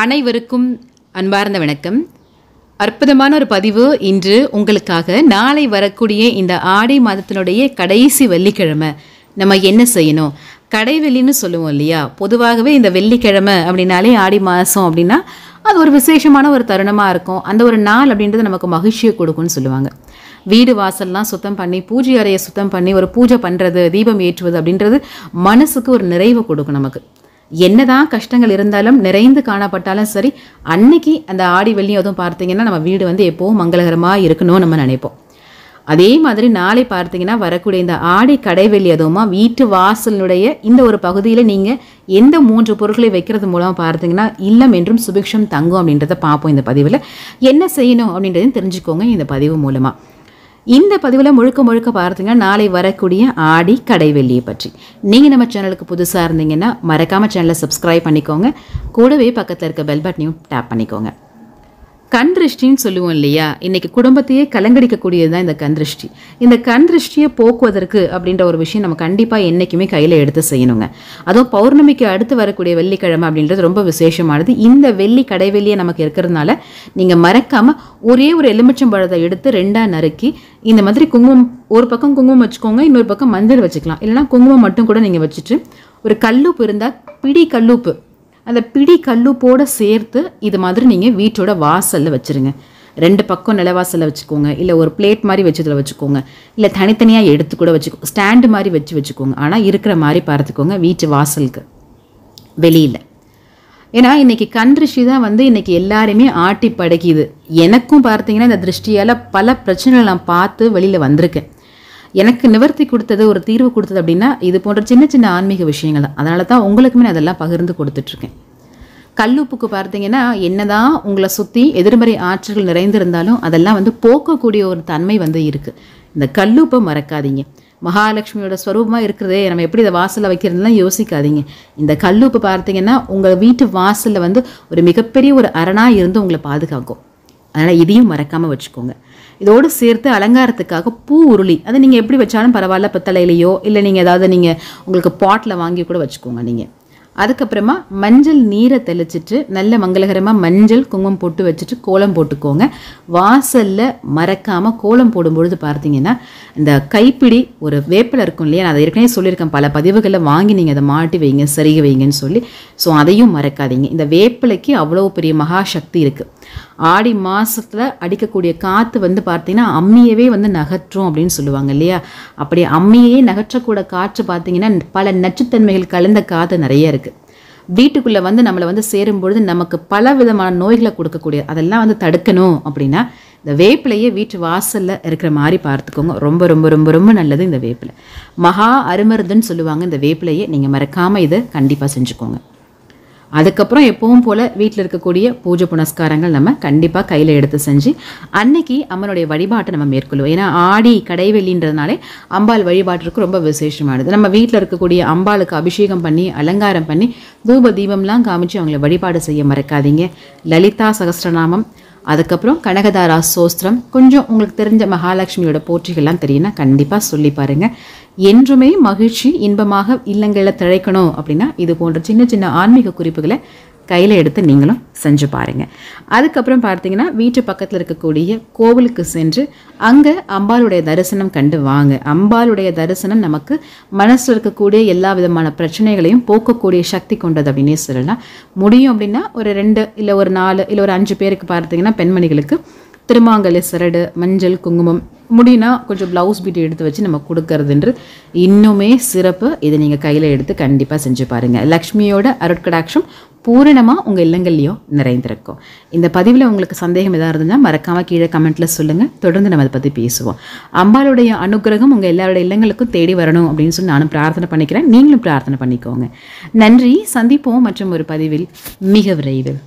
அனைவருக்கும் அன்பார்ந்த வணக்கம் அற்புதமான ஒரு பதிவு இன்று உங்களுக்காக நாளை வரக்கூடிய இந்த ஆடி மாதத்தினுடைய கடைசி வெள்ளிக்கிழமை நம்ம என்ன செய்யணும் கடைவெளின்னு சொல்லுவோம் இல்லையா பொதுவாகவே இந்த வெள்ளிக்கிழமை அப்படின்னாலே ஆடி மாதம் அப்படின்னா அது ஒரு விசேஷமான ஒரு தருணமாக இருக்கும் அந்த ஒரு நாள் அப்படின்றது நமக்கு மகிழ்ச்சியை கொடுக்கும்னு சொல்லுவாங்க வீடு வாசல்லாம் சுத்தம் பண்ணி பூஜை அறையை சுத்தம் பண்ணி ஒரு பூஜை பண்ணுறது தீபம் ஏற்றுவது அப்படின்றது மனசுக்கு ஒரு நிறைவை கொடுக்கும் நமக்கு என்னதான் கஷ்டங்கள் இருந்தாலும் நிறைந்து காணப்பட்டாலும் சரி அன்னைக்கு அந்த ஆடி வெள்ளியும் அதுவும் பார்த்தீங்கன்னா நம்ம வீடு வந்து எப்போவும் மங்களகரமாக இருக்கணும்னு நம்ம நினைப்போம் அதே மாதிரி நாளை பார்த்தீங்கன்னா வரக்கூடிய இந்த ஆடி கடைவெளி அதுவுமா வீட்டு வாசலுடைய இந்த ஒரு பகுதியில் நீங்கள் எந்த மூன்று பொருட்களை வைக்கிறது மூலமாக பார்த்தீங்கன்னா இல்லம் என்றும் சுபிக்ஷம் தங்கும் அப்படின்றத பார்ப்போம் இந்த பதிவில் என்ன செய்யணும் அப்படின்றதையும் தெரிஞ்சுக்கோங்க இந்த பதிவு மூலமாக இந்த பதிவில் முழுக்க முழுக்க பார்த்துங்க நாளை வரக்கூடிய ஆடி கடை வெள்ளியை பற்றி நீங்கள் நம்ம சேனலுக்கு புதுசாக இருந்தீங்கன்னா மறக்காமல் சேனலை சப்ஸ்கிரைப் பண்ணிக்கோங்க கூடவே பக்கத்தில் இருக்க பெல் பட்டனையும் டேப் பண்ணிக்கோங்க கண் திருஷ்டின்னு சொல்லுவோம் இல்லையா இன்னைக்கு குடும்பத்தையே கலங்கடிக்கக்கூடியது தான் இந்த கண் திருஷ்டி இந்த கண் திருஷ்டியை போக்குவதற்கு அப்படின்ற ஒரு விஷயம் நம்ம கண்டிப்பாக என்றைக்குமே கையில் எடுத்து செய்யணுங்க அதுவும் பௌர்ணமிக்கு அடுத்து வரக்கூடிய வெள்ளிக்கிழமை அப்படின்றது ரொம்ப விசேஷமானது இந்த வெள்ளி கடைவெளியை நமக்கு இருக்கிறதுனால நீங்கள் மறக்காமல் ஒரே ஒரு பழத்தை எடுத்து ரெண்டாக நறுக்கி இந்த மாதிரி குங்குமம் ஒரு பக்கம் குங்குமம் வச்சுக்கோங்க இன்னொரு பக்கம் மஞ்சள் வச்சுக்கலாம் இல்லைனா குங்குமம் மட்டும் கூட நீங்கள் வச்சுட்டு ஒரு கல்லுப்பு இருந்தால் பிடி கல்லுப்பு அந்த பிடி கல்லுப்போடு சேர்த்து இது மாதிரி நீங்கள் வீட்டோட வாசலில் வச்சுருங்க ரெண்டு பக்கம் நிலவாசலில் வச்சுக்கோங்க இல்லை ஒரு பிளேட் மாதிரி வச்சதில் வச்சுக்கோங்க இல்லை தனித்தனியாக எடுத்து கூட வச்சுக்கோ ஸ்டாண்டு மாதிரி வச்சு வச்சுக்கோங்க ஆனால் இருக்கிற மாதிரி பார்த்துக்கோங்க வீட்டு வாசலுக்கு வெளியில் ஏன்னா இன்றைக்கி கண் திருஷ்டி தான் வந்து இன்றைக்கி எல்லாருமே ஆட்டி படைக்கிது எனக்கும் பார்த்தீங்கன்னா இந்த திருஷ்டியால் பல பிரச்சனைகள் நான் பார்த்து வெளியில் வந்திருக்கேன் எனக்கு நிவர்த்தி கொடுத்தது ஒரு தீர்வு கொடுத்தது அப்படின்னா இது போன்ற சின்ன சின்ன ஆன்மீக விஷயங்கள் தான் அதனால தான் உங்களுக்குமே நான் அதெல்லாம் பகிர்ந்து கொடுத்துட்ருக்கேன் கல்லுப்புக்கு பார்த்தீங்கன்னா என்னதான் உங்களை சுற்றி எதிர்மறை ஆற்றல்கள் நிறைந்திருந்தாலும் அதெல்லாம் வந்து போக்கக்கூடிய ஒரு தன்மை வந்து இருக்குது இந்த கல்லுப்பை மறக்காதீங்க மகாலட்சுமியோட ஸ்வரூபமாக இருக்கிறதே நம்ம எப்படி இதை வாசலில் வைக்கிறதுலாம் யோசிக்காதீங்க இந்த கல்லுப்பு பார்த்தீங்கன்னா உங்கள் வீட்டு வாசலில் வந்து ஒரு மிகப்பெரிய ஒரு அரணாக இருந்து உங்களை பாதுகாக்கும் அதனால் இதையும் மறக்காமல் வச்சுக்கோங்க இதோடு சேர்த்து அலங்காரத்துக்காக பூ உருளி அதை நீங்கள் எப்படி வச்சாலும் பரவாயில்ல பத்தலையிலையோ இல்லை நீங்கள் ஏதாவது நீங்கள் உங்களுக்கு பாட்டில் வாங்கி கூட வச்சுக்கோங்க நீங்கள் அதுக்கப்புறமா மஞ்சள் நீரை தெளிச்சிட்டு நல்ல மங்களகரமாக மஞ்சள் குங்குமம் போட்டு வச்சுட்டு கோலம் போட்டுக்கோங்க வாசலில் மறக்காமல் கோலம் போடும்பொழுது பார்த்தீங்கன்னா இந்த கைப்பிடி ஒரு வேப்பில் இருக்கும் இல்லையா நான் அதை ஏற்கனவே சொல்லியிருக்கேன் பல பதிவுகளில் வாங்கி நீங்கள் அதை மாட்டி வைங்க சரிக வைங்கன்னு சொல்லி ஸோ அதையும் மறக்காதீங்க இந்த வேப்பிலைக்கு அவ்வளோ பெரிய மகாசக்தி இருக்குது ஆடி மாதத்தில் அடிக்கக்கூடிய காற்று வந்து பார்த்திங்கன்னா அம்மியவே வந்து நகற்றும் அப்படின்னு சொல்லுவாங்க இல்லையா அப்படி அம்மியே நகற்றக்கூட காற்று பார்த்திங்கன்னா பல நச்சுத்தன்மைகள் கலந்த காற்று நிறைய இருக்குது வீட்டுக்குள்ளே வந்து நம்மளை வந்து சேரும்பொழுது நமக்கு பல விதமான நோய்களை கொடுக்கக்கூடிய அதெல்லாம் வந்து தடுக்கணும் அப்படின்னா இந்த வேப்பிலையே வீட்டு வாசலில் இருக்கிற மாதிரி பார்த்துக்கோங்க ரொம்ப ரொம்ப ரொம்ப ரொம்ப நல்லது இந்த வேப்பிலை மகா அருமருதுன்னு சொல்லுவாங்க இந்த வேப்பிலையே நீங்கள் மறக்காமல் இதை கண்டிப்பாக செஞ்சுக்கோங்க அதுக்கப்புறம் எப்பவும் போல் வீட்டில் இருக்கக்கூடிய பூஜை புனஸ்காரங்கள் நம்ம கண்டிப்பாக கையில் எடுத்து செஞ்சு அன்னைக்கு அம்மனுடைய வழிபாட்டை நம்ம மேற்கொள்வோம் ஏன்னா ஆடி கடைவெளின்றதுனாலே அம்பாள் வழிபாட்டிற்கு ரொம்ப விசேஷமானது நம்ம வீட்டில் இருக்கக்கூடிய அம்பாளுக்கு அபிஷேகம் பண்ணி அலங்காரம் பண்ணி தூப தீபம்லாம் காமிச்சு அவங்கள வழிபாடு செய்ய மறக்காதீங்க லலிதா சகஸ்திரநாமம் அதுக்கப்புறம் கனகதாரா சோஸ்திரம் கொஞ்சம் உங்களுக்கு தெரிஞ்ச மகாலட்சுமியோட போற்றிகள்லாம் தெரியும்னா கண்டிப்பாக சொல்லி பாருங்கள் என்றுமே மகிழ்ச்சி இன்பமாக இல்லங்களில் தழைக்கணும் அப்படின்னா இது போன்ற சின்ன சின்ன ஆன்மீக குறிப்புகளை கையில் எடுத்து நீங்களும் செஞ்சு பாருங்கள் அதுக்கப்புறம் பார்த்தீங்கன்னா வீட்டு பக்கத்தில் இருக்கக்கூடிய கோவிலுக்கு சென்று அங்கே அம்பாளுடைய தரிசனம் கண்டு வாங்க அம்பாளுடைய தரிசனம் நமக்கு மனசில் இருக்கக்கூடிய எல்லா விதமான பிரச்சனைகளையும் போக்கக்கூடிய சக்தி கொண்டது அப்படின்னே சொல்லலாம் முடியும் அப்படின்னா ஒரு ரெண்டு இல்லை ஒரு நாலு இல்லை ஒரு அஞ்சு பேருக்கு பார்த்தீங்கன்னா பெண்மணிகளுக்கு திருமாங்கலை சிரடு மஞ்சள் குங்குமம் முடினா கொஞ்சம் ப்ளவுஸ் பீட்டு எடுத்து வச்சு நம்ம கொடுக்கறதுன்று இன்னுமே சிறப்பு இதை நீங்கள் கையில் எடுத்து கண்டிப்பாக செஞ்சு பாருங்கள் லக்ஷ்மியோட அருட்கடாட்சம் பூரணமாக உங்கள் இல்லங்கள்லையும் நிறைந்திருக்கும் இந்த பதிவில் உங்களுக்கு சந்தேகம் எதாக இருந்ததுன்னா மறக்காமல் கீழே கமெண்ட்டில் சொல்லுங்கள் தொடர்ந்து நம்ம அதை பற்றி பேசுவோம் அம்பாளுடைய அனுகிரகம் உங்கள் எல்லாரோட இல்லங்களுக்கும் தேடி வரணும் அப்படின்னு சொல்லி நானும் பிரார்த்தனை பண்ணிக்கிறேன் நீங்களும் பிரார்த்தனை பண்ணிக்கோங்க நன்றி சந்திப்போம் மற்றும் ஒரு பதிவில் மிக விரைவில்